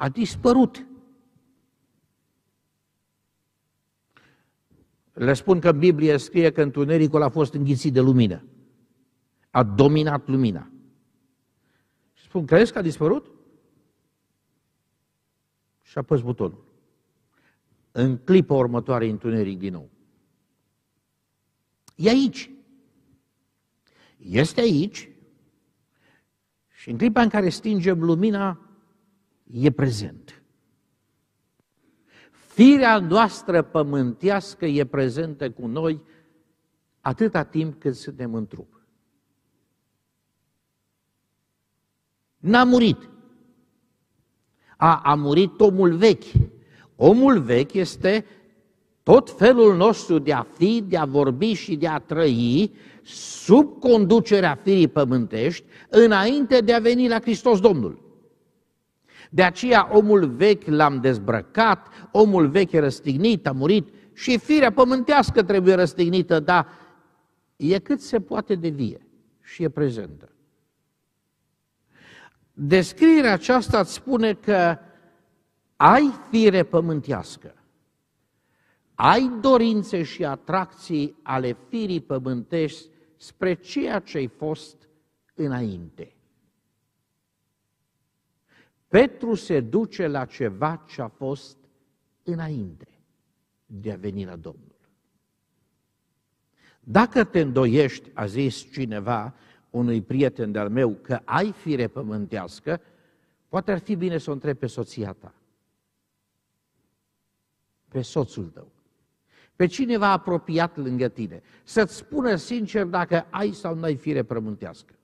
a dispărut. Le spun că în Biblie scrie că întunericul a fost înghițit de lumină. A dominat lumina. Și spun, crezi că a dispărut? Și apăs butonul. În clipa următoare, întuneric din nou. E aici. Este aici. Și în clipa în care stingem lumina, e prezent. Firea noastră pământească e prezentă cu noi atâta timp cât suntem în trup. N-a murit. A, a murit omul vechi. Omul vechi este tot felul nostru de a fi, de a vorbi și de a trăi sub conducerea firii pământești înainte de a veni la Hristos Domnul. De aceea omul vechi l-am dezbrăcat, omul vechi e răstignit, a murit și firea pământească trebuie răstignită, dar e cât se poate de vie și e prezentă. Descrierea aceasta îți spune că ai fire pământească, ai dorințe și atracții ale firii pământești spre ceea ce ai fost înainte. Petru se duce la ceva ce a fost înainte de a veni la Domnul. Dacă te îndoiești, a zis cineva unui prieten de-al meu, că ai fire pământească, poate ar fi bine să o întrebi pe soția ta, pe soțul tău, pe cineva apropiat lângă tine, să-ți spună sincer dacă ai sau nu ai fire pământească.